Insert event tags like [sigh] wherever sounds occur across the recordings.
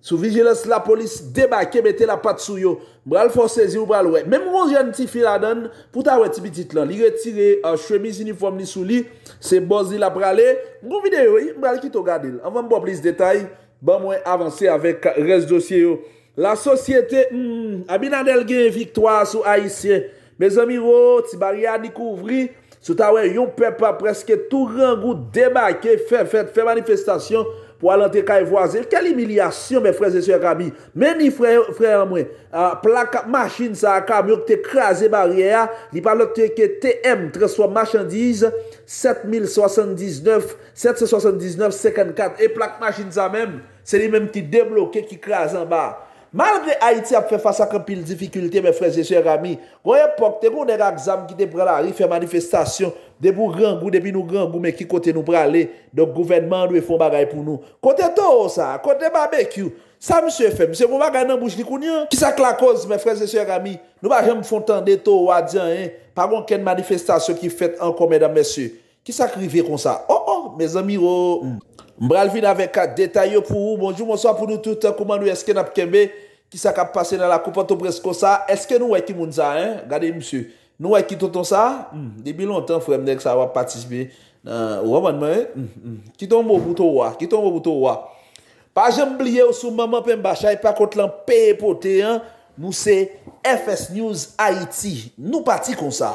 Sou vijeles la polis debake mette la pat sou yo Bra l forsezi ou bra l wey Mem moun jen ti fila den Pouta wey ti bitit lan Li re tire shwemi euh, siniform ni sou li Se bozi la bra le Moun vide yo wey Bra l ki to gade il Anvan moun blis detay Ban moun avanse avek res dosye yo La sosyete Abinadel gen yon viktoa sou A.I.C Me zon miro ti bari ya ni kouvri Sou ta wey yon pepa preske tou rangou Demake fe manifestasyon pou alante ka evoaze. Kel imilyasyon me freze se akami? Meni frey an mwen, plak machin sa akami, yo kte kreaze bari e a, li pablo teke TM, tre so machandiz, 7,079, 7,079, 54, e plak machin sa men, se li menm ti debloke ki kreaze an ba. Mal de Haïti ap fè fasa kèm pil difikultè, mè frèzè sè rami, gwenè pok te gounè rè gzam ki te pralari fè manifestasyon, debou rangou, debi nou rangou, mè ki kote nou pralè, donk gouvenman nou fòn bagay pou nou. Kote to ou sa, kote babekyou, sa mè sè fè, mè sè goun bagay nan bouj di kounyan. Ki sa k la koz, mè frèzè sè rami, nou ba jèm fòntan deto ou adjan, pa gwen kèm manifestasyon ki fèt an komè dan mè sè. Ki sa krive kon sa, oh oh, mè zè miro, mè. Mbralvin aveka detay yo pou ou, bonjou monswa pou nou touta kouman nou eske nap kembe Kisa kap pase nan la koupa to brez kon sa, eske nou wèk e ki moun e sa, gade msou Nou wèk ki ton ton sa, debi lontan fwem dek sa wap patis bi, waman mwen hmm, hmm. Ki ton mou bouto wwa, ki ton mou bouto wwa Pajan mbliye ou sou maman pen bachay, pakot lan pey epote, nou se FS News Haiti, nou pati kon sa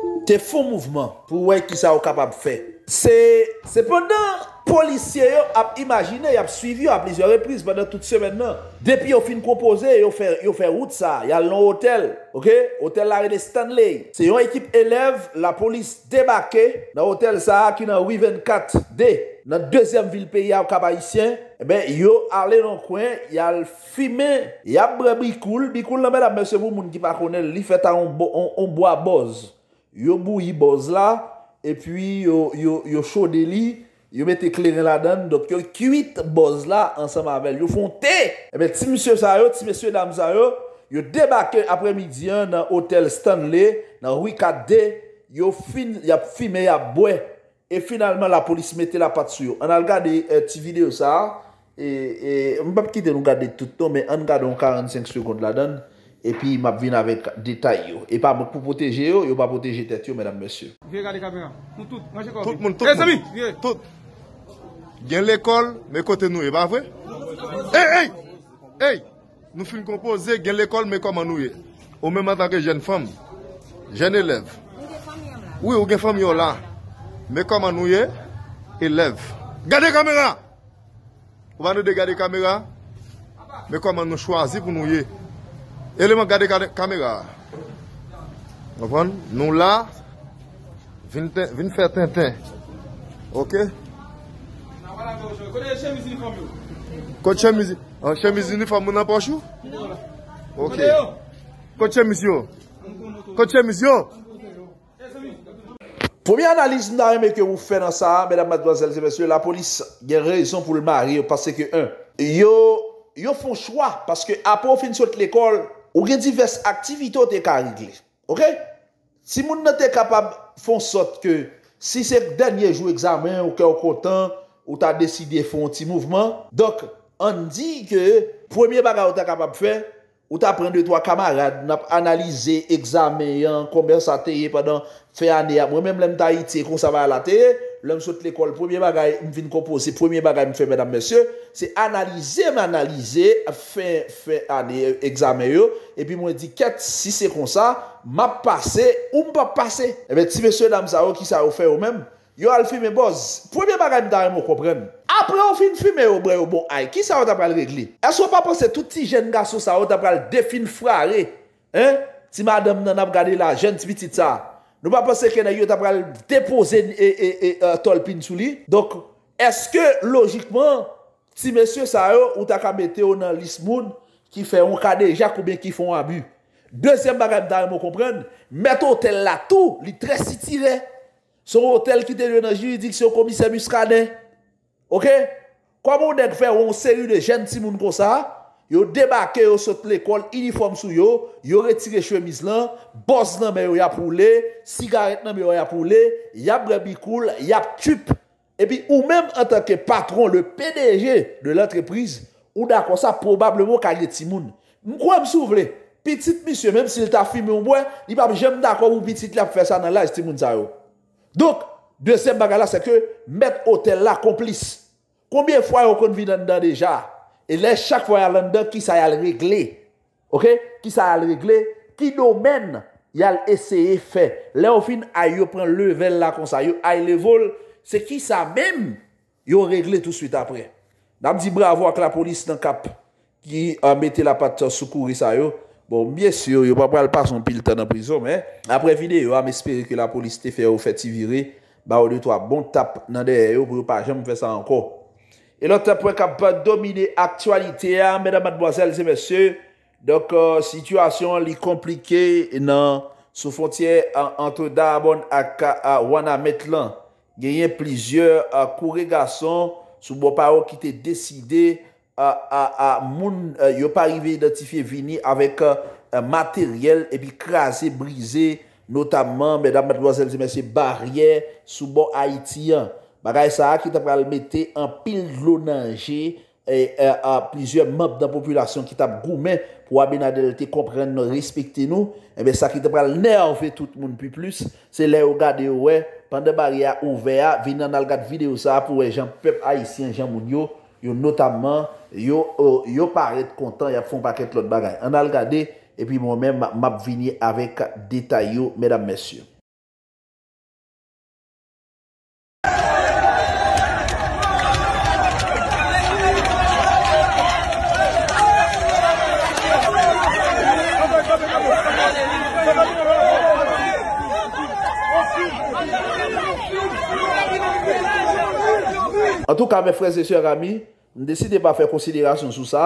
Te foun mouvment pou wèk ki sa wè kap ap fè. Se pendan, polisye yo ap imajine, yo ap suivi yo ap lizyon reprise pandan tout semen nan. Depi yo fin kompoze, yo fè route sa, yo al nan hotel, hotel lare de Stanley. Se yon ekip eleve, la polis debake, nan hotel sa akina 824D, nan dezem vilpe ya wè kap a isyen, yo ale nan kwen, yo al fime, yo ap brem bikoul, bikoul nan mèd ap mè se moun moun ki pa kone, li fèta yon bo a boz. Yo bouye boz la, epwi yo chode li, yo mette kleren la dan, dop yo kuit boz la ansan mavel. Yo fonte! Ebe eh ti ms. sa yo, ti ms. dam sa yo, yo debake apremidia nan hotel Stanley, nan wika de, yo fime yap bwe, e finalman la polis mette la pat su yo. An al gade euh, ti video sa, e, e, an pap ki te nou gade touton, an gade 45 sekonde la dan, E pi map vin avet detay yo E pa mou pou poteje yo, yo pa poteje tet yo Mèdam mèsyou Tout moun, tout moun Gen l'ekol Mè kote nouye, bavè E, e, e Nou film kompoze gen l'ekol mè koman nouye Ou mèman tanke jen fèm Jen elèv Ou gen fèm yo eh? la Mè koman nouye, elèv Gade kamera Ou vane de gade kamera Mè koman nou chwazi pou nouye eh? Eleman gade gade kamega. Noun la, vin fè ten ten. Ok? Kote chemizini fam yo. Kote chemizini fam mounan pochou? Non la. Kote chemizini yo. Kote chemizini yo. Premier analize nan reme ke wou fè nan sa, mèdam madwazel, jè mèsyou, la polis gen rezon pou l'mari, yo pase ke un. Yo, yo foun chwa, paske apò fin sot l'ekol, Ou gen divers aktivite ou te karigli. Ok? Si moun nan te kapab fon sot ke, si se denye jou examen ou ke o kontan, ou ta deside fon ti mouvment, dok, an di ke, premier baga ou te kapab fey, Ou ta pren 2-3 kamarade, nap analize, examen, konbense a teye, padan fey aneya. Mwen menm lèm ta ite kon sa va la teye, lèm sot l'ekol, premier bagay mvin kompose, premier bagay mfin fey mèdam mèsyè, se analize m analize, fey aneya, examen yo, epi mwen di 4-6 e kon sa, m ap pase, ou m pa pase. Epe eh ti mèsyè dame sa ou ki sa ou fey ou mèm, Yo al fime boz. Premye bagaym da yon mokopren. Apre an fin fime yo bre yo bon ay. Ki sa yon tapal regli? Es wap apose touti jen gaso sa yon tapal defin frare? Hein? Ti madem nan ap gade la jen tvi tit sa. Nou apose kene yon tapal depose e eh, eh, eh, euh, tolpin sou li? Donk, eske logikman ti mesye sa yon ou takamete yo nan lis moun ki fe yon kade jakouben ki fon abu? Dezyen bagaym da yon mokopren. Meto tel la tou li tres si tirey Son hotel ki te dwenan jiridik se yo komise muskane Ok Kwa moun denk fè woun seri de jen timoun kon sa Yo debake yo sot l'ekol Uniform sou yo Yo retire chemise lan Bos nan men yo yap oule Sigaret nan men yo yap oule Yap rebikoul, yap tup E pi ou menm an tanke patron, le PDG De l'entreprise Ou da kon sa probablemou kalye timoun Mkwa m sou vle Petit misyo menm si lta fimi ou mwen Li bab jem da kon ou petit la pou fè sa nan la Ti moun zayou Donk, dese baga la se ke, met hotel la komplis. Koumye fwa yon kon vi nan dan deja? E le, chak fwa yon lan dan, ki sa yon regle? Ok? Ki sa yon regle? Ki nou men yon eseye fe? Le ou fin, ay yon pren level la kon sa yon, ay le vol, se ki sa men yon regle tout suite apre. Nam di bravo ak la polis nan kap ki mette la pat soukouri sa yon. Bon, byè sè, yò pa pral pa son pil tan nan prizò, mè. Apre vini, yò am espirè ki la polisite fè ou fè ti virè. Ba ou dey to a bon tap euh, nan dey, yò pa jèm fè sa anko. E lò tap wè kap domine aktualite, mèdè madmoazèl, zè mè sè. Dok, situasyon li komplike nan sou fontye an te darbon ak wana met lan. Gè yè plizye koure euh, gason sou bo pa ou ki te desidey yon pa rive identifiye vini avèk materyèl e bi krasè, brisé, notamman, mèdame, mèdame, barè soubo Haitien. Bagaj, sa akitap pral metè an pil lounanjè e pizye mèb dan popülasyon ki tap goumè pou wabè nan delite kompren, nò, respikten nou. Ebe eh sakitap pral ne anve tout moun pi plus se lè ou gade ouè, pande barè ou vè ya, vinan al gade video sa ap pou wè jèm pep Haitien, jèm moun yo yon notamman Oh, yo paret kontan, ya fon paket lot bagay. An al gade, epi moun men map vini avèk detay yo, mèdam mèsyon. An tou ka mè frez de sè rami, N deside pa fe konsiderasyon sou sa,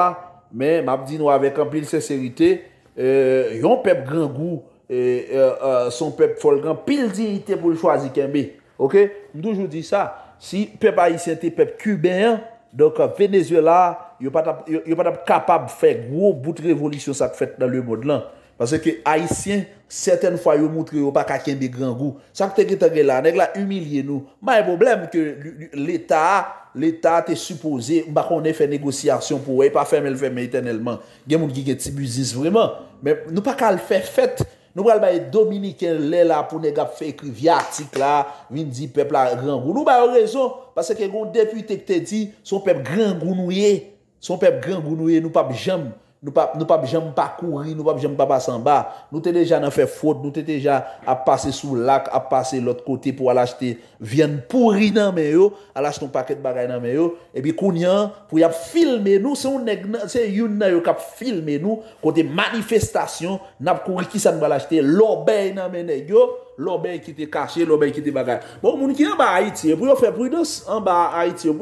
men, map di nou avek an pil sincerite, euh, yon pep gran gou, euh, euh, son pep fol gran, pil dirite pou l'chwazi kenbe. Ok? Mdoujou di sa, si pep Haitien te pep Kuben, donk Venezuela, yo patap kapab fe gwo, bout revolisyon sak fet nan lè mod lan. Pase ke Haitien, seten fwa yo moutre yo pa kakenbe gran gou. Sak teke teke la, neg la umilye nou. Ma e boblem ke l'Etat a, l'Etat te suppose ou bako ne fe negosyasyon pou we, pa femel-femel tenelman. Gen moun ki gen tibuzis vreman. Men nou pa kal fe fet, nou pral baye Dominiken le la pou ne gap fe ekri via artik la, vin di pep la gran grounou, nou baye yo rezon, pase ke yon depite te di, son pep gran grounou ye, son pep gran grounou ye nou pap jem. Nou pap jem pa kouri, nou pap jem pa basan ba, nou te deja nan fe fote, nou te deja ap pase sou lak, ap pase lot kote pou alashte vyen pouri nan men yo, alashte nou paket bagay nan men yo, e bi konyan pou yap filme nou, se yon nan yo kap filme nou, kote manifestasyon, nap kouri ki sa nou alashte lobey nan men yo, lobey ki te kache, lobey ki te bagay. Bon, mouni ki an ba Haiti, an ba Haiti, an ba Haiti, an ba Haiti, an ba Haiti, an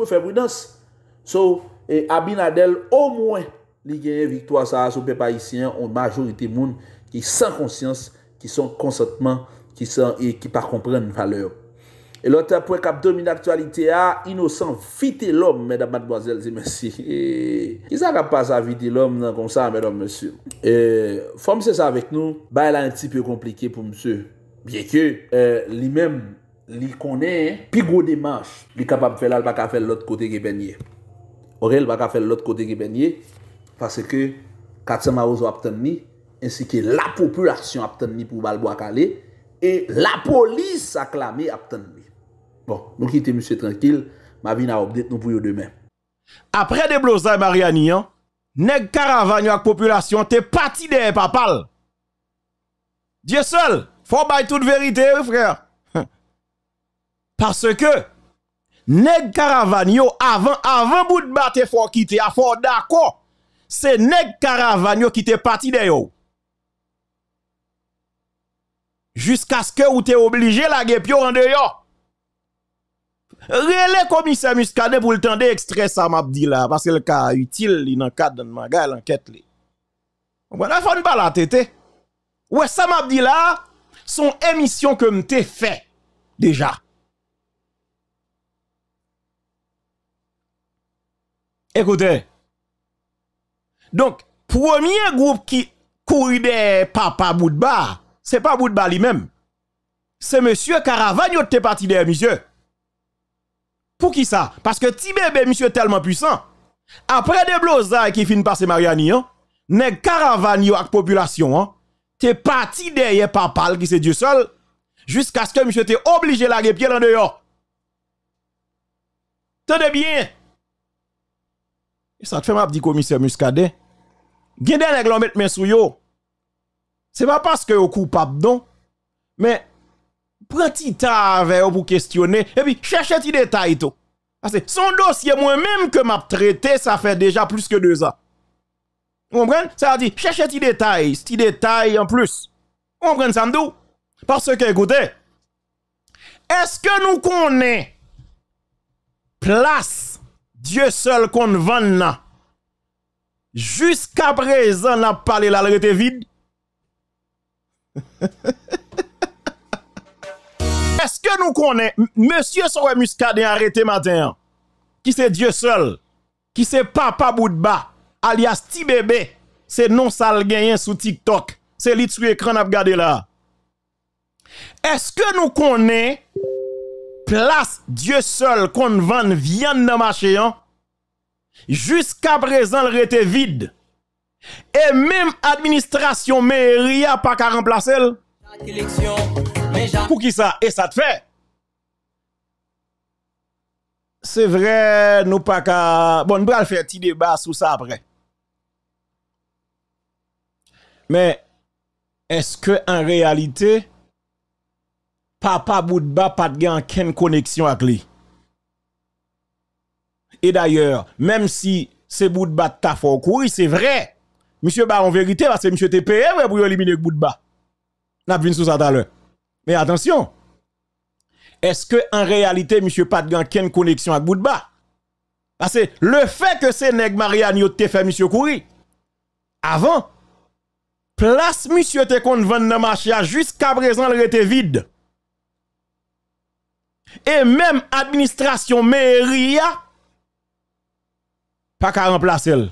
ba Haiti, an ba Haiti, Li genye viktwa sa a soupe paisyen, ou majorite moun ki san konsyans, ki san konsantman, ki san e ki pa komprenn valer. E lote apwe kap domine aktualite a, inosan fite lom, mèdam madmoazel, zi mèsi. E, Kisa kap pa sa fite lom nan konsan, mèdam mèsi. E, fom se sa avèk nou, ba elè an ti pè komplike pou msè. Biè ke, e, li mèm, li konè, pigo de manche, li kap ap fèlal baka fèl lote kote gè bènyè. Orel baka fèl lote kote gè bènyè, Fase ke katsen ma ouzo ap tenmi, ensike la populasyon ap tenmi pou balbo ak ale, e la polis ak lami ap tenmi. Bon, mou ki te mousse tranquil, ma vi na obdet nou pou yo demen. Apre de blosa e mariani, neg karavanyo ak populasyon te pati de epapal. Dye sol, fò bay tout verite, frè. Pase ke neg karavanyo avan, avan bout bat te fò ki te a fò da kò. c'est nèg Caravagno qui est parti de Jusqu'à ce que vous t'es obligé la pio en dehors. Rele commissaire Muscadet pour le temps extrait ça m'a là parce que le cas utile il dans cadre de magal l'enquête li. On va faire une la tête. Ouais ça m'a là son émission que m'te fait déjà. Écoutez donc, premier groupe qui courit des papa Boudba, c'est pas Boudba lui-même. C'est monsieur Caravagno qui est parti derrière monsieur. Pour qui ça Parce que ti bébé monsieur tellement puissant. Après des blosailles qui finissent passer Mariani, hein, nèg Caravagno avec population, hein, t'es parti derrière papa qui c'est Dieu seul jusqu'à ce que monsieur t'es obligé de pied en dehors. Tenez bien. Et ça te fait m'a dit commissaire Muscadet Gen nèg met men sou yo. C'est pas parce que yo coupable non, mais prenez ti ta avec yo pour questionner et puis cherchez ti détail tout. Parce que son dossier moi-même que m'a traité, ça fait déjà plus que deux ans. Vous comprenez? Ça veut dire, cherchez des détails, des détails en plus. Vous comprenez ça m'dou? Parce que, écoutez, est-ce que nous connaissons place Dieu seul qu'on vend là? Jusqu'à présent, on n'a parlé là, vide. [laughs] Est-ce que nous connaissons Monsieur Sowe Muscadet arrêté matin, hein? qui c'est Dieu seul, qui c'est Papa Boudba, alias Ti Bébé, c'est non sale sous sur TikTok, c'est lui sur écran à regarder là. Est-ce que nous connaissons place Dieu seul qu'on vend viande dans marché hein? Jusqu'à présent, elle était vide. Et même administration mairie a pas qu'à remplacer. Pour qui ça Et ça te fait c'est vrai, nous pas qu'à... Bon, nous allons faire un petit débat sur ça après. Mais, est-ce que en réalité, Papa Boudba pas de connexion avec lui et d'ailleurs, même si c'est Boudba de bas ta fort c'est vrai. Monsieur Baron en vérité, parce que monsieur t'es payé pour éliminer Boudba. bout de vu sous ça tout à l'heure. Mais attention. Est-ce que en réalité, monsieur Patgan a une connexion avec Boudba Parce que le fait que c'est nèg Mariani te fait monsieur courir. Avant, place monsieur te qu'on de jusqu'à présent elle était vide. Et même administration mairie pas qu'à remplacer.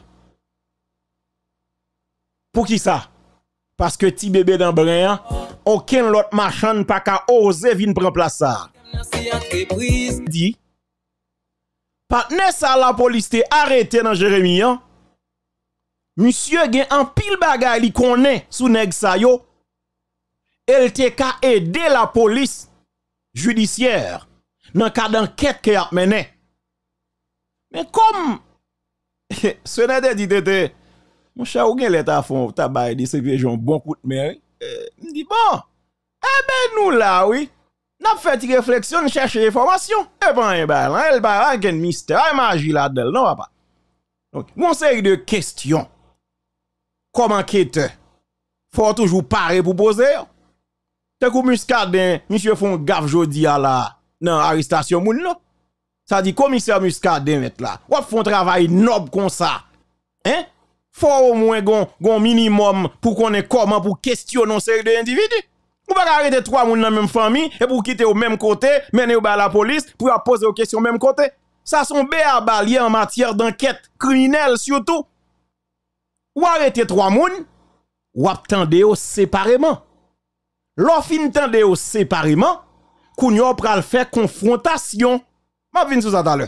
Pour qui ça? Parce que ti bébé dans brin, aucun autre machin pas qu'à oser venir prendre place ça. Dit, partenaire ça la police t'est arrêté dans Jérémy. Hein? Monsieur gen en pile bagay li connaît sous nèg sa yo. Elle te ka aider la police judiciaire dans ka d'enquête qu'elle a mené. Mais comme de dit tete, mon chat ou gen l'état fond, ta baye de bon coup de mer. Eh, me dit bon, eh ben nous là, oui. N'a fait réflexion, chercher information. Eh ben, eh ben, là, elle a un mystère, magie là-dedans, non, papa. Donc, mon série de questions. Comment quitter? faut toujours parer pour poser. T'es comme muscadin, monsieur font gaffe jodi à la, non, arrestation moun, non. Ça dit, commissaire Muscadet, hein, là, ou font travail noble comme ça. Hein? Faut au moins gon minimum pour qu'on ait comment pour questionner ces série individus. Ou pas arrêter trois moun dans la même famille et pour quitter au même côté, mener à la police pour poser aux questions au même côté. Ça sont béabal en matière d'enquête criminelle surtout. Ou arrêter trois moun ou au séparément. L'offre au séparément, vous pral faire confrontation Ma vin sous sa talè.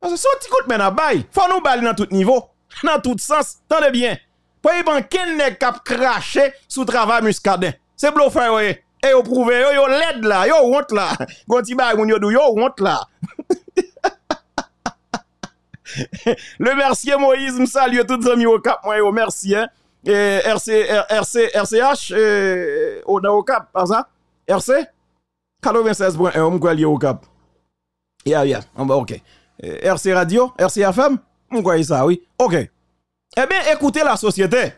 Parce que si écoute mais men a bay, faut nous dans tout niveau, [laughs] dans tout sens, de bien. Pour y ban ken nèg kap cracher sous travail muscadin. C'est bluffé oui. Et yo prouve yo yo led là, yo honte la. [laughs] Gon ti moun yo dou yo honte là. [laughs] Le mercier Moïse me tout zami au cap moi yo merci hein. Et RC RC RCH a au cap par ça. RC 96.1 on me au cap. Ya, yeah, ah, bah, ok. Eh, RC Radio, RC FM, on croit ça, oui. Ok. Eh bien, écoutez la société.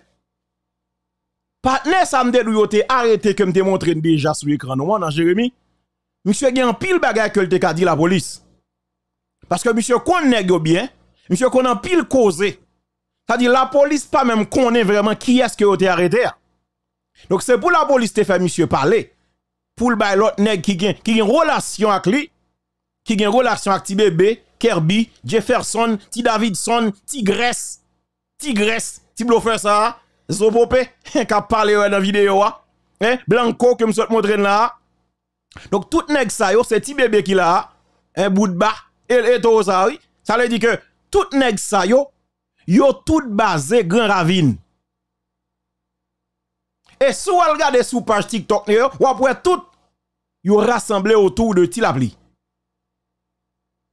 Partner Sam Delouyote arrêté comme te montre déjà sur l'écran, non, dans Jérémy. Monsieur un pile bagaille que le te dit la police. Parce que monsieur connaît bien, monsieur connaît pile causé. C'est-à-dire la police pas même connaît vraiment qui est-ce que vous arrêté. Donc c'est pour la police te fait monsieur parler. Pour le l'autre nèg qui a qui relation avec lui qui une relation avec T-Bébé, Kirby, Jefferson, T. Davidson, Tigresse, Tigresse, Ti Bluffer ça, Zobope, qui a parlé dans la vidéo, hein? Blanco, que je vous montrer là. Donc, tout nèg ça, c'est T-Bébé qui l'a un hein, bout de bas, et, et tout ça, oui. Ça veut dire que tout nèg ça, yo, yo tout basé Grand Ravine. Et si vous regardez sur page TikTok, vous pouvez tout vous rassembler autour de Tilapli.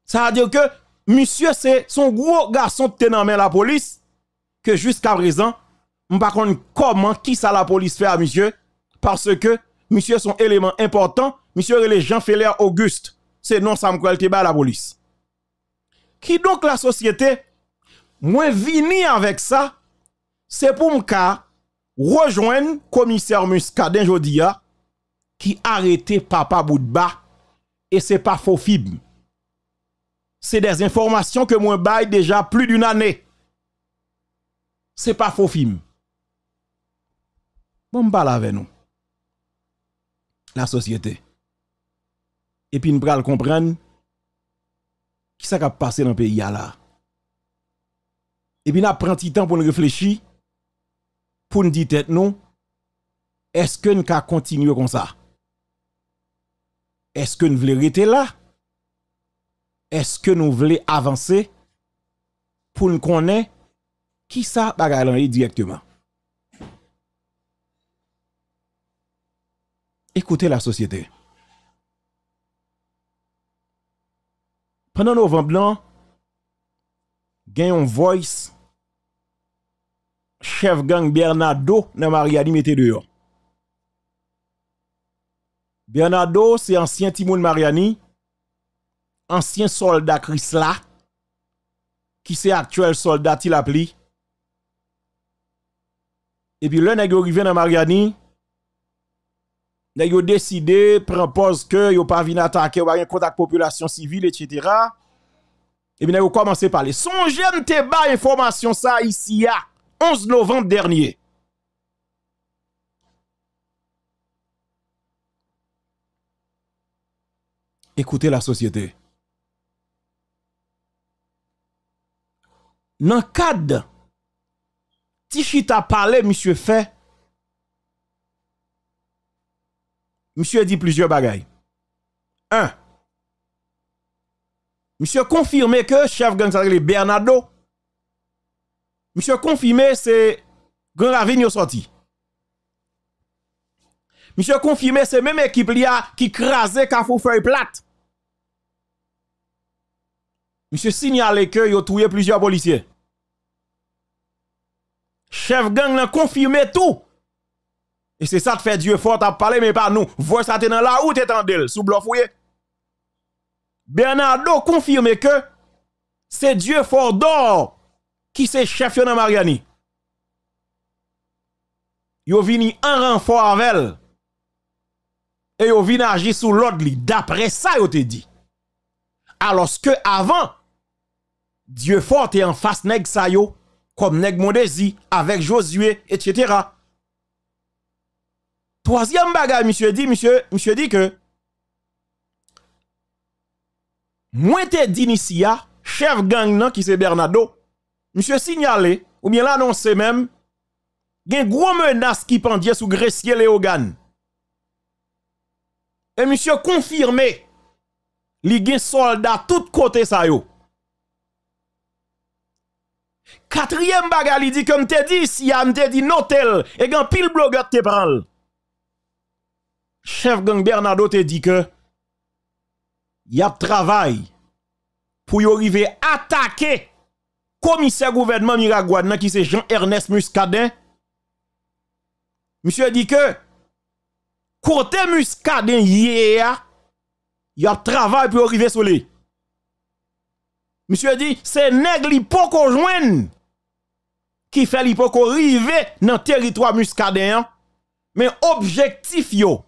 Ça veut dire que monsieur, c'est son gros garçon qui dans la police, que jusqu'à présent, on ne pas comment qui ça la police fait à monsieur, parce que monsieur son élément important, monsieur est Jean Feller Auguste. C'est non ça me pas la police. Qui donc la société, moi vini avec ça, c'est pour me rejoindre commissaire Muscadin Jodia qui arrêtait papa Boudba et c'est pas faux fibre c'est des informations que moi baille déjà plus d'une année. C'est pas faux film. Bon, parle avec nous. La société. Et puis, nous le comprendre qui ça qui a passé dans le pays là. Et puis, nous prenons temps pour nous réfléchir, pour nous dire tête non, est-ce que nous continuer comme ça? Est-ce que nous voulons rester là? Est-ce que nous voulons avancer pour nous connaître Qui ça bagaille directement Écoutez la société. Pendant novembre y gagne une voice chef gang Bernardo dans Mariani mette dehors. Bernardo c'est ancien timoun Mariani ancien soldat Chris là, qui c'est actuel soldat il appelé. Et puis le nèg arrivé dans Mariani, il a décidé prend pause que yo pas venir attaquer ou un contact population civile etc. Et puis nèg a commencé parler. j'aime te ba information ça ici à 11 novembre dernier. Écoutez la société. dans le cadre si je parlé, monsieur fait, monsieur dit plusieurs bagailles. Un, monsieur confirmé que chef gang Bernardo, monsieur confirmé c'est Grand Ravine sorti. Monsieur confirmé c'est même équipe qui a qui crasé Carrefour Feuille Plate monsieur signale que a touye plusieurs policiers. Chef gang l'a confirmé tout. Et c'est ça qui fait Dieu fort à parler, mais pas nous. Voix ça dans la route et sous blofouye. Bernardo confirme que c'est Dieu fort d'or qui c'est chef dans Mariani. Yo vini en renfort avec elle. Et yo vini agir sous l'ordre d'après ça il te dit alors que avant Dieu fort est en face de sa yo comme Neg Mondesi avec Josué etc. Troisième bagage monsieur dit monsieur monsieur dit que moi, te chef gang nan qui c'est Bernardo monsieur signalé ou bien l'annoncé même une grosse menace qui pendait sous Gressier Léogan. Et monsieur confirmé Li gen soldat tout côté ça yo. Quatrième bagarre, il dit comme te dit, si a m'te di notel et gan pile blogueur te pral. Chef gang Bernardo te dit que y a travail pour y arriver attaquer commissaire gouvernement Miragouane qui c'est Jean-Ernest Muscadin. Monsieur dit que côté Muscadin hier y a travail pour arriver sur lui. Monsieur a dit, c'est nègre li qui fait li arriver dans territoire muscadin. Mais objectif yo,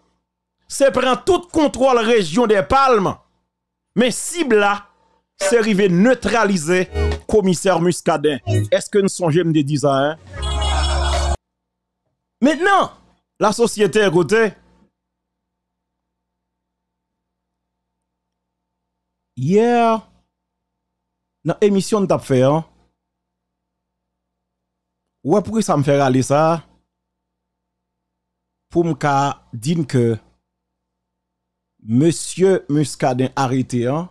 c'est prendre tout contrôle région des Palmes. Mais cible là, c'est arriver neutraliser commissaire Muscadin. Est-ce que nous songeons de dire ça hein? Maintenant, la société est côté Yer, nan emisyon tap fè an, wè pou ki sa m fè gale sa pou m ka din ke Monsye muska den arete an,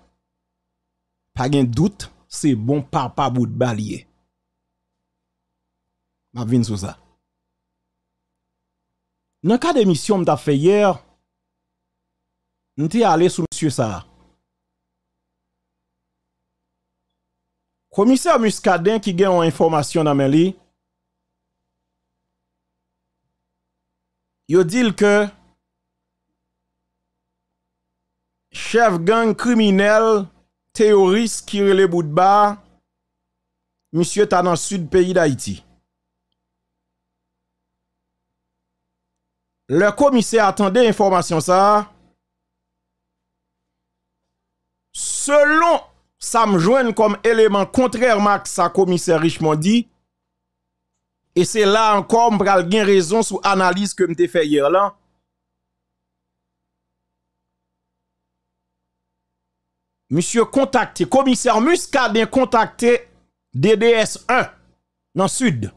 pa gen dout se bon parpa bout balye. M avin sou sa. Nan ka den emisyon m tap fè yè, m te ale sou monsye sa an. Komise muskaden ki gen yon informasyon nan men li, yo dil ke, chev gang kriminel, teoris ki rele bout ba, misye tanan sud peyi da iti. Le komise atende informasyon sa, selon ça me comme élément contraire à sa commissaire Richmond dit. Et c'est là encore, je gain raison sous analyse que je fait hier là. Monsieur contacté, commissaire Muscadin contacté DDS1 dans le sud.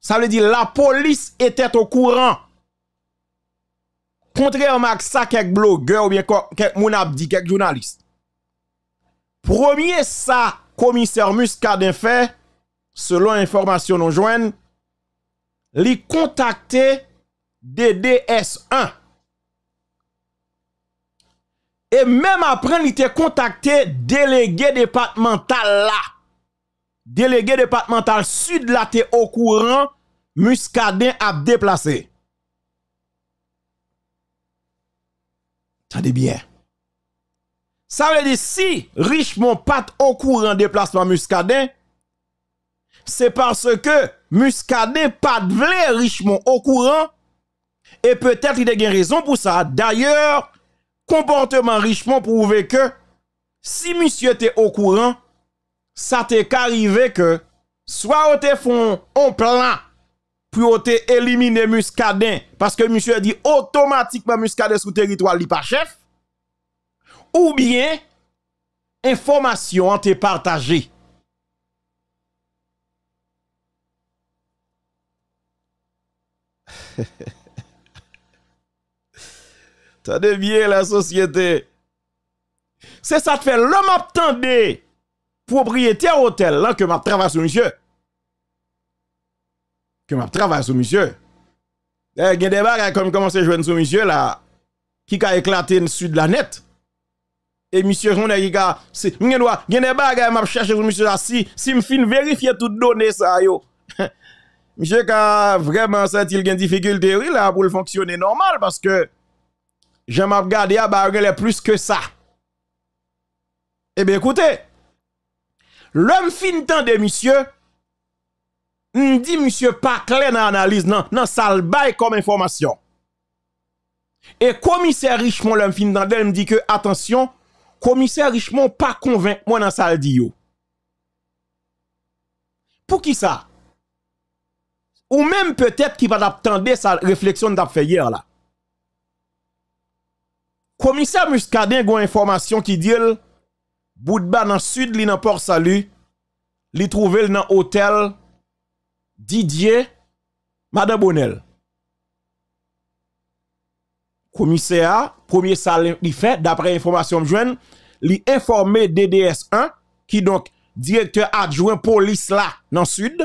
Ça veut dire la police était au courant. Contrairement à ça, quelques blogueurs ou bien quelques abdi, quelques journalistes. Premier sa komisèr Muscadin fè, selon informasyon nou jwen, li kontakte DDS 1. E mèm apren li te kontakte delege departemental la. Delege departemental sud la te okouran, Muscadin ap deplase. Tade bien. Ça veut dire si Richemont pas au courant déplacement Muscadet, c'est parce que Muscadet pas de Richemont au courant et peut-être il a une raison pour ça. D'ailleurs, comportement Richemont prouve que si monsieur était au courant, ça t'est arrivé que soit on te font un plan pour éliminer Muscadet parce que monsieur dit automatiquement Muscadet sous territoire li pas chef ou bien information en te T'as [laughs] de bien la société. C'est ça que fait l'homme propriété propriétaire hôtel là que m'a travail sur monsieur. Que m'a travaillé sur monsieur. Eh, il y a comme à jouer sur monsieur là qui a éclaté le de la nette. Et monsieur, on gars, si, on doit, m'a chercher monsieur si si me fin vérifier toutes données ça yo. [laughs] monsieur vraiment senti il a difficulté là pour le fonctionner normal parce que je m'a regardé à les plus que ça. Eh bien écoutez, l'homme fin temps de monsieur me dit monsieur pas clair dans l'analyse non, non ça bail comme information. Et commissaire Richemont l'homme fin temps me dit que attention commissaire Richemont pas convaincu moi dans ça dit Pour qui ça Ou même peut-être qui va attendre sa réflexion d'après fait hier là. Commissaire Muscadin a une information qui dit Boudba dans le sud, li Port Salut, li trouvé dans l'hôtel Didier Madame Bonnel. Komise a, premier sal li fe, d'apre informasyon mjwen, li informe DDS 1, ki donk direktor adjouen polis la nan sud,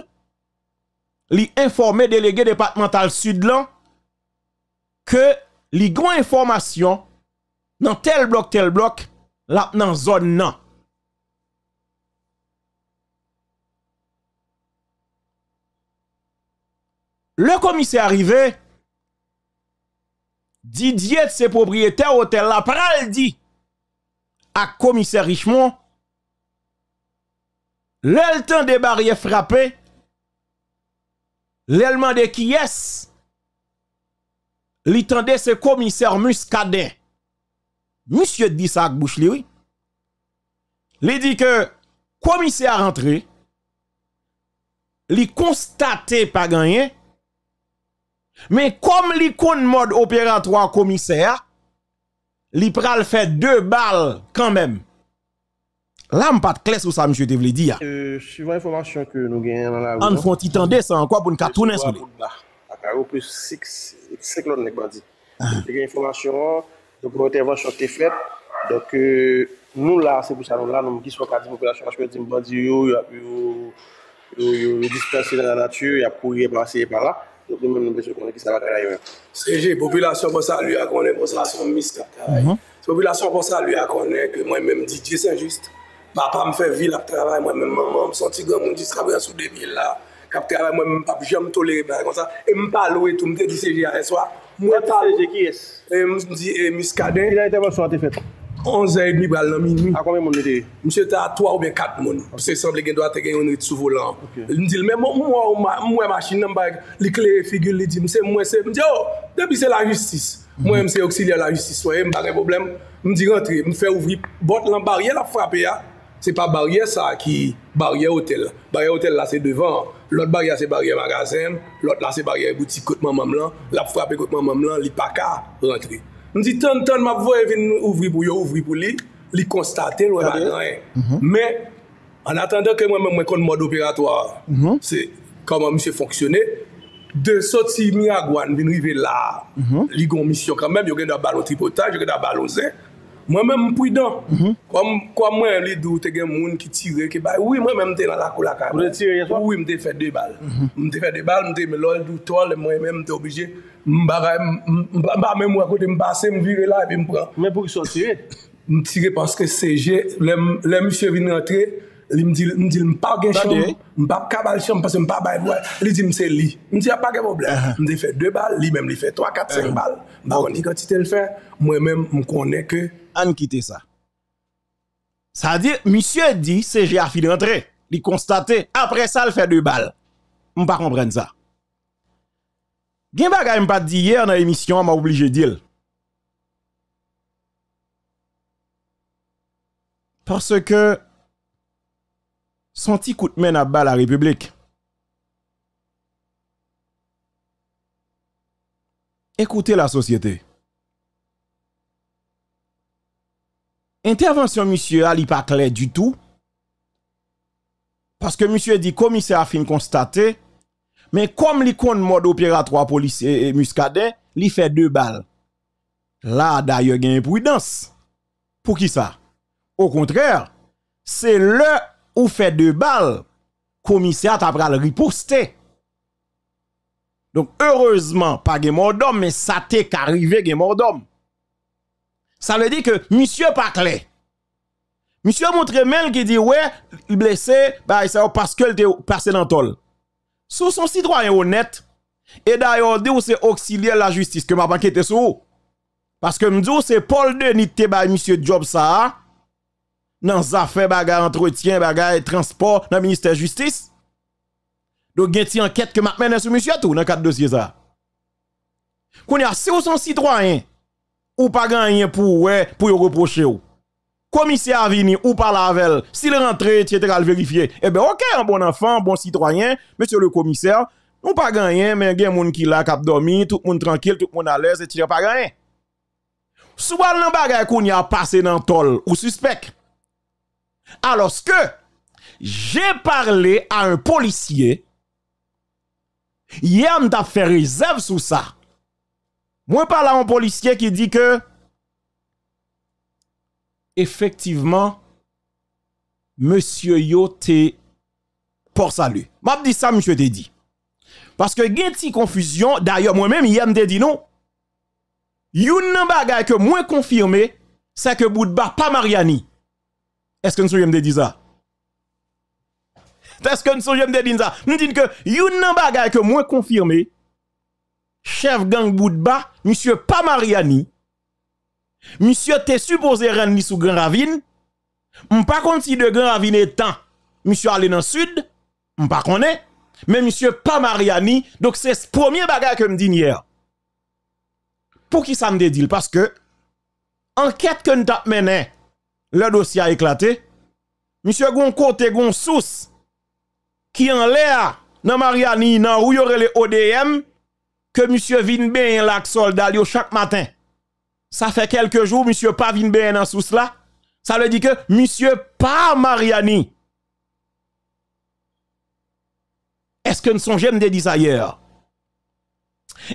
li informe delege departemental sud lan, ke li gwa informasyon nan tel blok tel blok la nan zon nan. Le komise a rive, Didier, ses propriétaires hôtel la pral dit à commissaire Richemont, le temps des barrières frappées, l'élément de qui est, l'étendait ce commissaire Muscadet. Monsieur dit ça avec bouche Il dit que commissaire rentré, il constater pas gagné, Me kom li kon mod operan 3 komisè a, li pral fè 2 bal kanmèm. La m pat kles ou sa m jote vle di a. An fon titan desan an kwa pou n ka tounes m le. A ka yo pou 6 lot nek bwadi. Lè gen informasyon an, nou pral te vwaj chote fwet. Dok nou la se pou salon la, nou m giswa kadi m operasyon an, chpe di m bwadi yo, yo dispensye nan la tiyo, yo pou reprasye par la. Seje, popilasyon pou sa luy a konen po sa son miska tra aye. Popilasyon pou sa luy a konen ke mwen men mdi jist sa jist. Papan mwen fè vil la traay mwen men mwen mwen mwen mwen mwen santi gwen mwen mwen di srabyan sou debil la. Kap ti aray mwen mwen papjum tole e blyan konsa. E mwen palowe tout mwen te di seje a eswa. Mwen palowe. E mwen mwen mwen mwen mwen mwen mwen mwen. Mwen mwen mwen mwen mwen mwen. 11h30 bal nan min mi. A konwen moun ne dey? Mwen se ta 3 ou bien 4 moun. Se semble gen do a te gen yon rit sou volan. Li mwen di, mwen mwen mwen mwen mwen mwen mwen mwen mwen mwen mwen mwen mwen mwen. Li kleye figye li di mwen se mwen se. Mwen di yo, debi se la justis. Mwen mwen se oksilya la justis. Soyye mwen barye problem. Mwen di rentre. Mwen fè ouvri bot lan barye la frapé ya. Se pa barye sa ki barye hotel. Barye hotel la se devan. Lot barye se barye magazen. Lot la se barye bouti kotman mamlan. La frapé kot Ndi tan tan ma voye vin ouvri pou yo, ouvri pou li, li konstate lwa bagan e. Men, an atanda ke mwen mwen kon mod operatwa, se, kama mi se fonksyone, de soti mi agwan vin rive la, mhm. li gon misyon kamen, yo gen da balon tripotaj, yo gen da balon zè, Mwen men mpouy dan Kwa mwen li dou te gen moun ki tire Ki bay Mwen men mte nan la kou la ka Mwen te fe 2 bal Mwen te fe mhm. 2 bal Mwen te me lol dou tol Mwen men mte obije Mwen ba mwen mwakote m basen mvire la Mwen tire paske seje Le msye vin rentre Li mdi mpage chan Mpa kabal chan Li di mse li Mdi fe 2 bal Li men mli fe 3-4-5 bal Mwen men mkone ke on quitter ça. Ça veut dire, monsieur dit, c'est j'ai fil d'entrée, Il constate. après ça, il fait deux balles. Je pas comprendre ça. Gen bagay m pas dit hier dans l'émission, m'a obligé de dire. Parce que son petit coup de main à la République. Écoutez la société. Intervention monsieur Ali pas clair du tout. Parce que monsieur dit commissaire a fin constater mais comme l'icône compte mode opératoire police et, muscadet, il fait deux balles. Là d'ailleurs une prudence. Pour qui ça Au contraire, c'est le ou fait deux balles commissaire t'a pral riposte. Donc heureusement pas gen mort mais ça t'est arrivé gen mort d'homme. Ça veut dire que monsieur pas clair. Monsieur montre qui dit ouais, il blessé bah parce que est passé dans tol. Sous son citoyen honnête et d'ailleurs dit c'est auxiliaire la justice que m'a était sous. Parce que m'dou c'est Paul Denis te monsieur job ça dans affaires bagarre entretien bagarre transport dans ministère justice. Donc il y a une enquête que m'a mené sur monsieur tout dans quatre dossiers ça. Qu'on y a sous son citoyen ou pas gagné pour ouais pour reprocher ou commissaire vini ou par la avec s'il rentre etc vérifier Eh ben OK un bon enfant bon citoyen monsieur le commissaire Ou pas gagné mais gen moun qui là cap dormi tout monde tranquille tout monde à l'aise et etc pas gagné Soit nan bagay qu'on y a passé dans tol ou suspect alors que j'ai parlé à un policier hier ta fait réserve sur ça moi, parle à un policier qui dit que, effectivement, monsieur yo te salut. M'a dit ça, monsieur te dit. Parce que une si confusion, d'ailleurs, moi-même, hier me dit non. Youn nan bagay que moins confirmé, c'est que Boudba pas Mariani. Est-ce que nous sommes dit ça? Est-ce que nous sommes dit ça? Nous disons que youn nan bagay que moins confirmé, chef gang Boudba, monsieur pas Mariani. Monsieur t'es supposé rendre sous Grand Ravine. pas contre si de Grand Ravine étant, monsieur allé dans le sud, pas mais monsieur pas Mariani, donc c'est ce premier bagage que me dit hier. Pour qui ça me dit parce que enquête que nous t'a mené, le dossier a éclaté. Monsieur gon côté gon sous qui en l'air dans Mariani, dans où y ODM que monsieur vin bien lak soldat chaque matin. Ça fait quelques jours, monsieur pas vin en sous cela. Ça veut dit que monsieur pas Mariani. Est-ce que nous sommes jamais des dire ailleurs?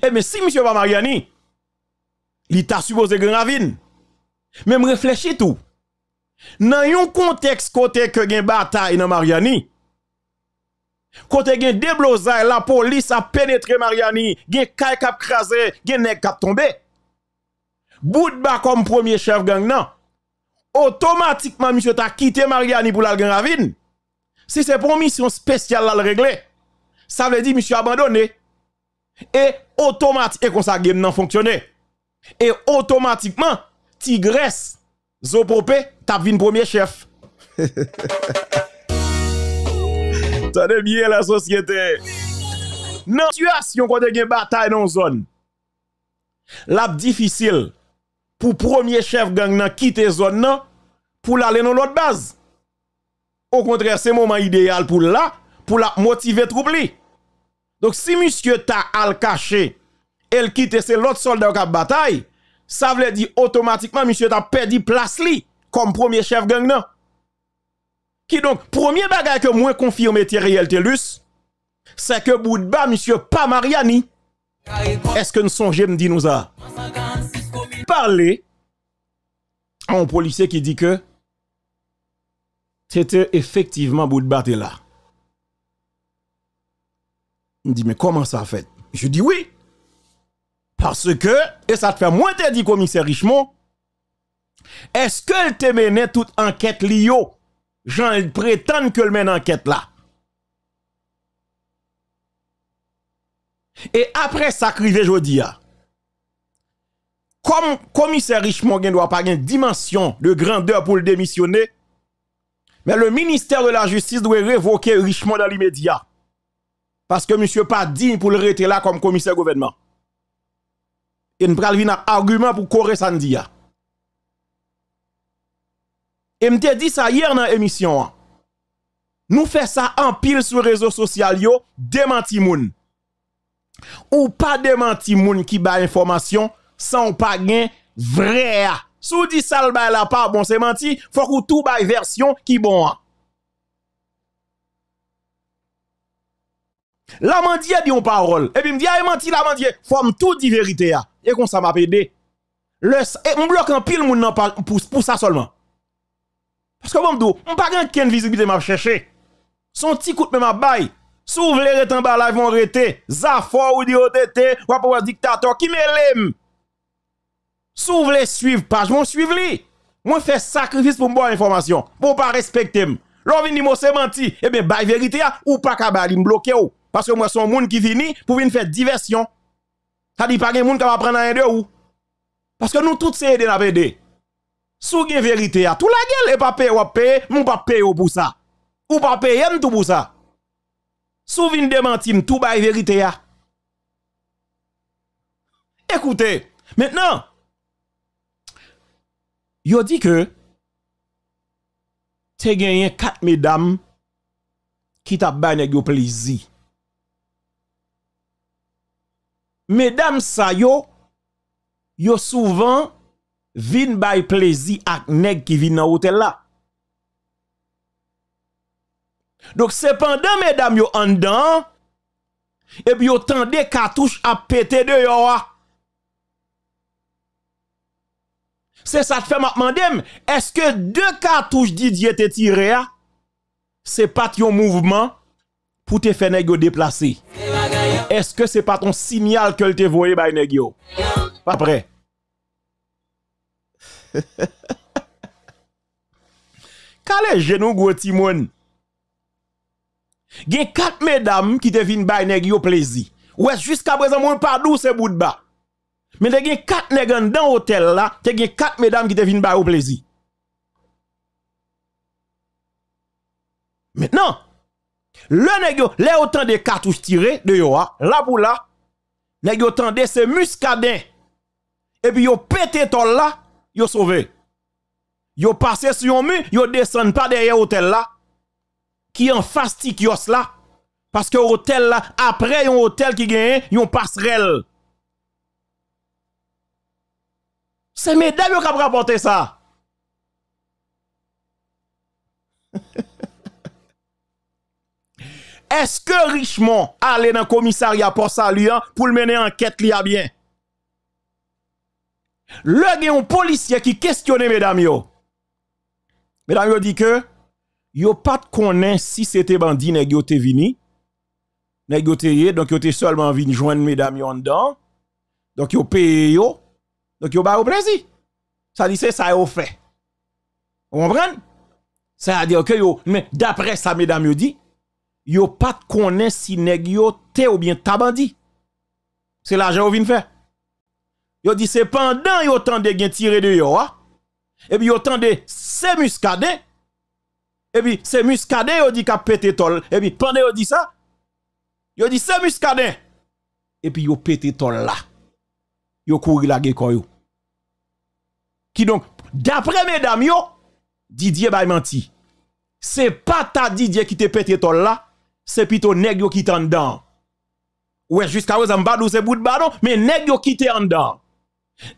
Eh mais si monsieur pas Mariani, il t'a supposé que ravine. Même réfléchis tout. Dans un contexte côté que gen bataille dans Mariani, Kote gen deblozay, la police a pénétré Mariani, gen kay kap krasé, gen nek kap tombe. Boudba comme premier chef gang Automatiquement, monsieur t'a quitté Mariani pour la gang ravine. Si c'est pour mission spéciale à le régler, ça veut dire monsieur abandonné. Et automatiquement, comme ça game nan fonctionné. Et automatiquement, Tigresse, Zopopé, ta vu premier chef. [laughs] t'as bien la société société si situasyon kote gen bataille zone, zone, la difficile pour premier chef gang nan kite zone nan pour la dans l'autre base. Au Au contraire, c'est moment idéal pour la, pour la motiver troublé. Donc si Monsieur ta al et elle kite se l'autre soldat bataille, bataille. Ça vle di automatiquement Monsieur ta perdu place li comme premier chef gang qui donc, premier bagage que moi confirmé El Telus, c'est que Boudba, monsieur, pas Est-ce que nous songez, me dit nous a Parler à un policier qui dit que c'était effectivement Boudba était là. Il dit, mais comment ça fait? Je dis oui. Parce que, et ça te fait moins te dit, commissaire Richemont, est-ce qu'elle te mené toute enquête Lio Jean prétend que le mène enquête là. Et après ça, crivé jodi ah, Comme commissaire Richemont ne doit pas une dimension de grandeur pour le démissionner, mais le ministère de la Justice doit révoquer Richemont dans l'immédiat. Parce que monsieur pas digne pour le rester là comme commissaire gouvernement. Il nous prenons un argument pour corriger Sandia. E mte di sa yer nan emisyon an. Nou fe sa an pil sou rezo sosyal yo, de manti moun. Ou pa de manti moun ki ba informasyon, san ou pa gen vre a. Sou di sal bay la pa, bon se manti, fok ou tou bay versyon ki bon an. La manti a e di yon parol. E bi mdi a yon e manti la manti a. E. Fom tout di verite a. E kon sa ma pe de. E m blok an pil moun nan pousa solman. Parce que bon, on pas grand ken visibilité m'a cherché. Son petit coup de ma à bail. Si vous voulez en bas là, ils vont arrêter. Zafor ou diotete, oh, ou pour un dictateur qui m'aime. Si vous voulez suivre page, vais suivre lui. Moi fais sacrifice pour moi information, pour pas respecter. L'on vini mo c'est menti, eh bien bail vérité ah, ou pas qu'à bail bloquer ou parce que moi son monde qui vini pour venir faire diversion. Ça dit pas gen monde qui va prendre un de ou. Parce que nous tous c'est aider la Sou gen verite ya, tout la gueule e pas payer ou payer, mon pa ou pour ça. Ou pa paye tout pour ça. Sou vin démentim tout bay vérité ya. Écoutez, maintenant, yo dit que te gagné quatre mesdames qui t'a bay nèg plaisir. Mesdames sa, yo yo souvent vin bay plezi ak neg ki vin nan ote la. Dok se pandan, me dam yo andan, ep yo tan de katouche ap pete de yo a. Se sa te fem ap mandem, eske de katouche di diye te tire a, se pat yon mouvman, pou te fene yo deplase. Eske se pat ton sinyal ke l te voye bay neg yo. Pa pre. Kale genou gros timon. Gen quatre mesdames qui te vin bay nèg yo plaisir. Ouais, jusqu'à présent mon pas doux ce bout de bas. Mais te gen quatre mesdames dans hôtel là, te gen quatre mesdames qui te vin bay au plaisir. Maintenant, le nèg yo, le autant de cartouches tirées de yo là pour là, nèg yo tende se muscadin. Et puis yo pété ton là yo sauvé. Yo passé sur yon, mur, yo descend pas derrière hôtel là qui en face là parce que hôtel là après un hôtel qui gagne, yon passerelle. C'est mesdames qui ont rapporté ça. [laughs] Est-ce que Richemont allait dans le commissariat pour saluer pour mener enquête li a bien? Le gen policier qui questionne mesdames yo. Mesdames yo dit que yo pas de connaît si c'était bandit nèg yo te vini. Nèg yo te donc yo te seulement vini joindre mesdames yo en dedans. Donc yo paye yo. Donc yo ba au plaisir. Ça dit c'est ça yo fait. Vous comprenez Ça a dit que yo mais d'après ça mesdames yo dit yo pas de connaît si nèg yo te ou bien ta bandit. C'est l'argent yo vient faire. Yo dit c'est pendant yo tande gen tiré de yo. Hein. Et puis yo de c'est muscadé Et puis c'est muscadé yo dit qu'a pété ton Et puis pendant yo dit ça, yo dit c'est muscadé Et puis yo pété ton là. Yo couru la yo. Qui donc d'après mesdames yo Didier bay menti. C'est pas ta Didier qui te pété tol là, c'est plutôt nèg yo qui t'en dedans. Ouais, jusqu'à où ça se c'est bout de ballon, mais nèg yo qui t'en dedans.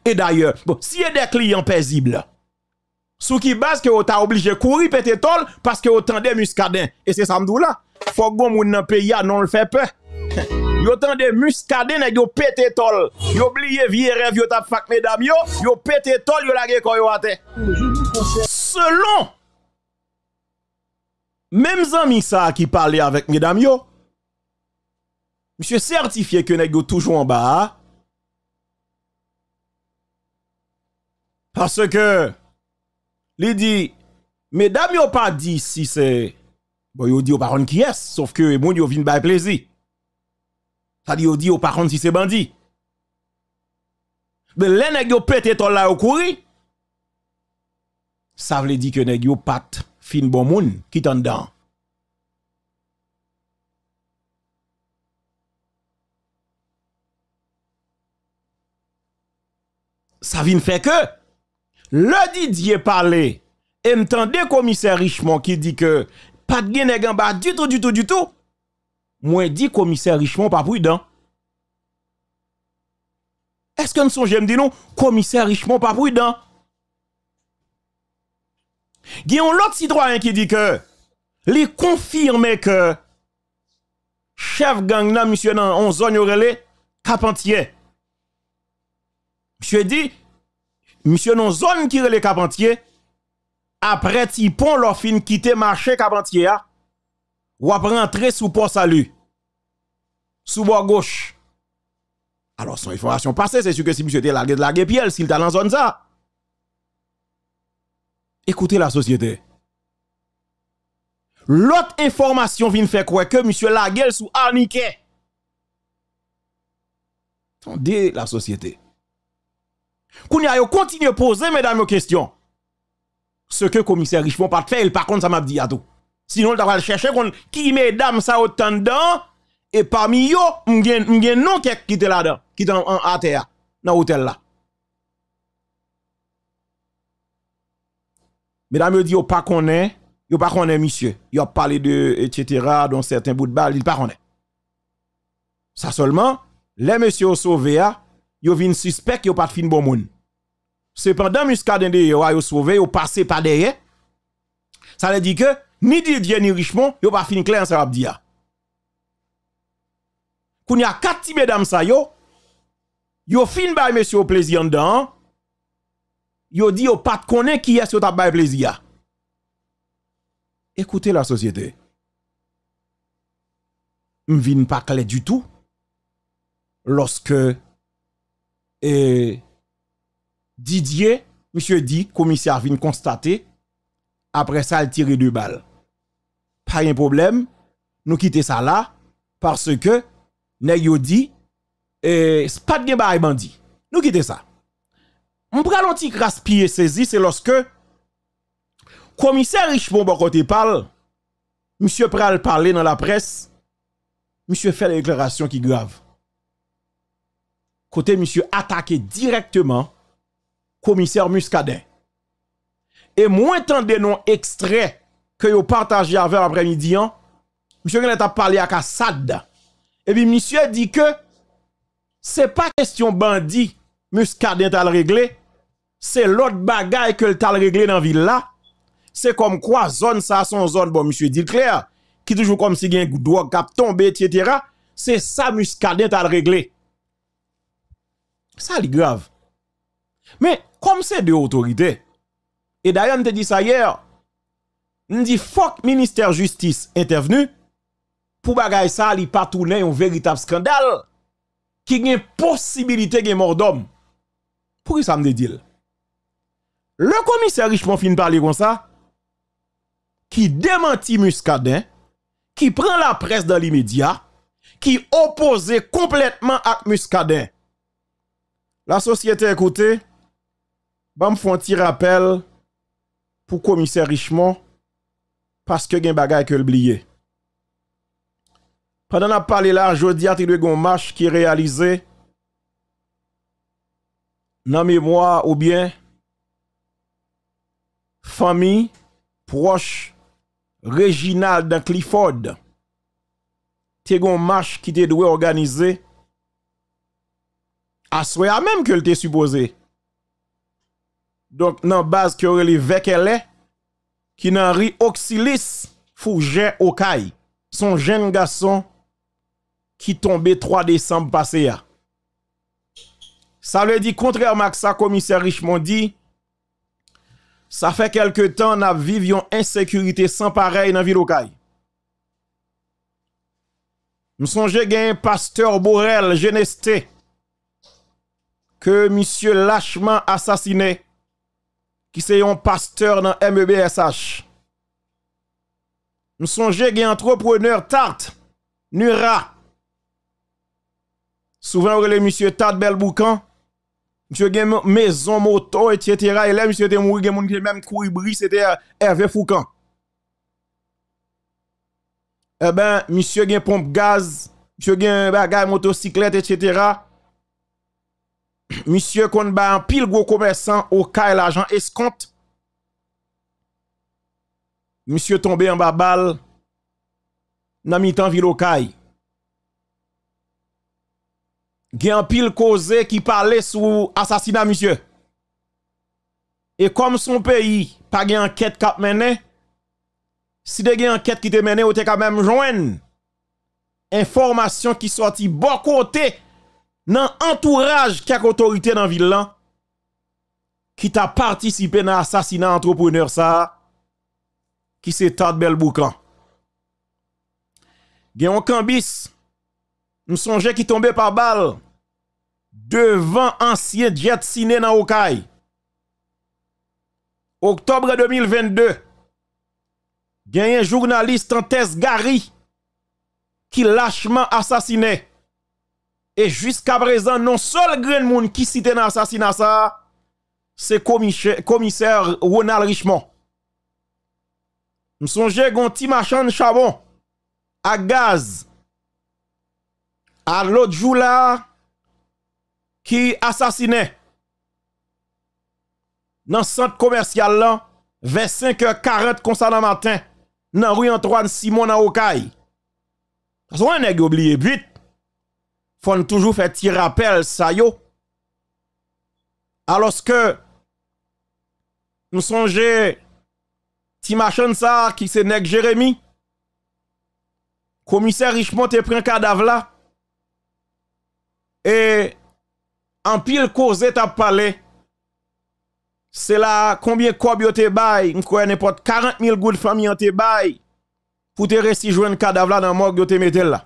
Et d'ailleurs, bon, si y a des clients paisibles, sous qui base que vous t'a obligé courir pété tol parce que vous tendez muscadin. Et c'est ça m'dou là. Faut que dans nan pays ah, non le fait peur. [laughs] Yo tendez muscadin et yo pété tol. Vous oublié vieux rêve vous t'a fac mesdames yo, yo pété tol yo vous koyo à terre. Selon même amis qui parlait avec mesdames yo. Monsieur certifié que n'ego toujours en bas. Parce que, il dit, mesdames, n'ont pas dit si c'est. Bon, yon dit au parents qui est, sauf que bon, gens viennent by plaisir. Ça dit, yon dit aux parents si c'est bandit. Mais les nèg ont pété ton la au courri. Ça veut dire que yon pas fin bon moun qui t'en Ça vient faire que le Didier parlait, et m'tende commissaire Richemont qui dit que pas de gagne en du tout, du tout, du tout. Moi dit commissaire Richemont pas prudent. Est-ce que nous sommes, me dit non, commissaire Richemont pas prudent? Il y un autre citoyen qui dit que, les confirme que, chef gang nan, monsieur, dans, on zone yorele, Capentier Monsieur dit, Misyon non zon kirele kapantye, apre ti pon lor fin kite mache kapantye ya, wap rentre sou pos a li, sou bo goshe. Alors son informasyon pase, se suke si misyon te lage de lage pi el, si lta nan zon sa. Ekoute la sosyete. Lot informasyon vin fe kwe ke misyon lage el sou anike. Son de la sosyete. Qu'on a continué à poser, mesdames, aux questions. Ce que commissaire Richemont pas fait, il par contre, ça m'a dit à tout. Sinon, il le chercher qui, mesdames, ça autant dedans. Et parmi eux, m'gen non qui était là-dedans, qui était en terre, dans l'hôtel là. Mesdames, il dit, yo pas connaît, yo pas connaît, monsieur. a parlé de, etc., dans certains bouts de balle, il pas connaît. Ça seulement, les messieurs sauvés, yo vin suspect yo pas fin bon monde. Cependant muscadin de yo a yo sauvé yo passé par derrière. Ça veut dire que ni Didier ni Richemont yo pas fin clair ça dire. Koun y a quatre ti mesdames sa yo yo fin bay monsieur plaisir dedans. Yo dit yo pas de connaît qui est sur t'a bay plaisir. Écoutez la société. M'vin pas clair du tout lorsque et Didier, monsieur dit, commissaire vient constater, après ça, il tire deux balles. Pas un problème, nous quittons ça là, parce que, nous dit, et pas de Nous quittons ça. On prend petit saisie saisi, c'est lorsque, commissaire Richemont, côté parle, monsieur Pral parler dans la presse, monsieur fait la déclaration qui grave côté monsieur attaqué directement commissaire Muscadet. Et moins tant de noms extraits que vous partagez avec après-midi, hein, monsieur Genet a parlé à Kassad. Et puis monsieur dit que c'est pas question bandit Muscadet à le c'est l'autre bagaille que t'a réglé dans la ville là. C'est comme quoi zone ça son zone bon monsieur dit clair qui toujours comme si drogue cap tomber etc. C'est ça Muscadet à le régler. Ça, c'est grave. Mais comme c'est de autorités, et d'ailleurs, on te dit ça hier, on dit fuck ministère justice intervenu pour bagay ça, il pas un véritable scandale qui a une possibilité de mort d'homme. Pour ça me dit Le commissaire Richemont fin parler comme ça, qui démentit Muscadin, qui prend la presse dans l'immédiat, qui oppose complètement à Muscadin la société écoutée, bam faire un petit rappel pour commissaire Richemont parce que gen choses que oublié. Pendant je parlé là, dis à de gon marche qui réalisé la mémoire ou bien famille proche Reginald Clifford. marche qui te doit organiser à soi même que le supposé. Donc, dans base qui aurait elle est, qui n'a ri au Okaï, son jeune garçon qui tombait 3 décembre passé. Ça veut dire, contrairement à ça, commissaire Richmond dit, ça fait quelque temps nous vivions insécurité sans pareil dans la ville Okaï. Je songe un pasteur Borel, Genesté, que monsieur lâchement assassiné, qui c'est un pasteur dans MEBSH. Nous songeons un entrepreneur Tarte, Nura. Souvent, on les monsieur Tarte Belboucan, monsieur gen maison, moto, etc. Et là, monsieur était mouru, gen moun qui même courir bris, c'était euh, Hervé Foucan. Eh ben, monsieur gen pompe gaz, monsieur gen bagage, motocyclette, etc. [coughs] monsieur qu'on bat un pile gros commerçant au cas l'argent escompte. Monsieur tombé en bas balle mitan mi ville au a un pile causé qui parlait sous assassinat monsieur. Et comme son pays pas qui enquête cap mené, si de gen enquête qui te mené ou te quand même joindre information qui sorti bon côté dans entourage qui a autorité dans ville qui t'a participé dans assassinat entrepreneur ça qui s'est Tad Bel Boucan. Géon Cambis nous songeait qui tombait par balle devant ancien jet ciné dans Okaï. Octobre 2022 un journaliste en Gary qui lâchement assassiné. Et jusqu'à présent, non seul grand monde qui cite dans l'assassinat ça, c'est le commissaire Ronald Richmond. M'songe un petit machin de charbon à gaz à l'autre jour là qui assassinait dans le centre commercial là vers 5h40 concernant matin dans rue Antoine Simon à Okaï. Parce qu'on avez oublié but Fon toujou fè ti rapel sa yo, alos ke, nou sonje, ti machan sa, ki se neg Jeremie, komise richman te pren kada vla, e, an pil kou zeta pale, se la, kombien kob yo te bay, mkwen epot 40 mil gout fami yo te bay, pou te resi jwen kada vla nan mok yo te metel la.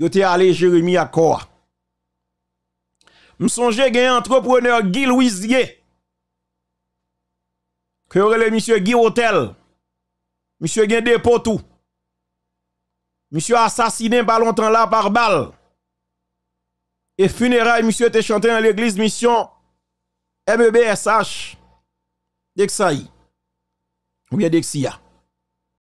Je te allé Jérémy à quoi M'songe un entrepreneur Guy Louisier. Que le monsieur Guy Hotel. Monsieur gen dépôt tout. Monsieur assassiné pas longtemps là par balle. Et funérailles monsieur était chanté dans l'église mission MBSH e Dexaï. Ou bien Dexia.